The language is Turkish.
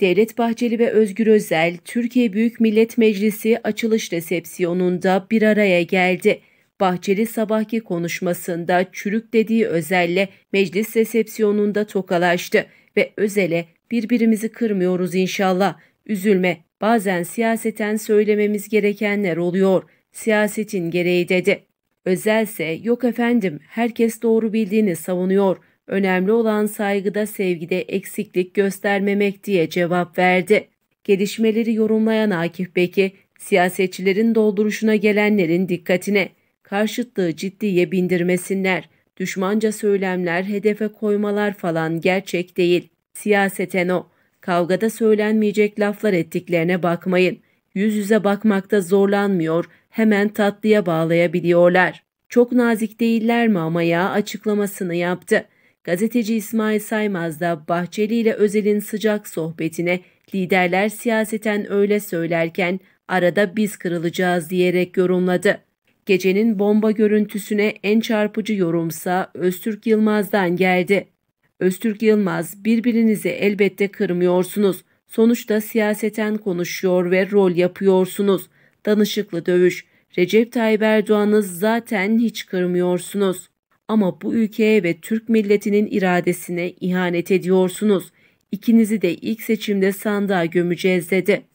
Devlet Bahçeli ve Özgür Özel, Türkiye Büyük Millet Meclisi açılış resepsiyonunda bir araya geldi. Bahçeli sabahki konuşmasında çürük dediği Özel'le meclis resepsiyonunda tokalaştı ve Özel'e birbirimizi kırmıyoruz inşallah, üzülme, bazen siyaseten söylememiz gerekenler oluyor, siyasetin gereği dedi. Özel ise yok efendim herkes doğru bildiğini savunuyor.'' Önemli olan saygıda, sevgide eksiklik göstermemek diye cevap verdi. Gelişmeleri yorumlayan Akif Beki, siyasetçilerin dolduruşuna gelenlerin dikkatine karşıtlığı ciddiye bindirmesinler. Düşmanca söylemler, hedefe koymalar falan gerçek değil. Siyaseten o. Kavgada söylenmeyecek laflar ettiklerine bakmayın. Yüz yüze bakmakta zorlanmıyor, hemen tatlıya bağlayabiliyorlar. Çok nazik değiller mi ama ya açıklamasını yaptı. Gazeteci İsmail Saymaz da Bahçeli ile Özel'in sıcak sohbetine liderler siyaseten öyle söylerken arada biz kırılacağız diyerek yorumladı. Gecenin bomba görüntüsüne en çarpıcı yorumsa Öztürk Yılmaz'dan geldi. Öztürk Yılmaz birbirinizi elbette kırmıyorsunuz. Sonuçta siyaseten konuşuyor ve rol yapıyorsunuz. Danışıklı dövüş. Recep Tayyip Erdoğan'ı zaten hiç kırmıyorsunuz. Ama bu ülkeye ve Türk milletinin iradesine ihanet ediyorsunuz. İkinizi de ilk seçimde sandığa gömeceğiz dedi.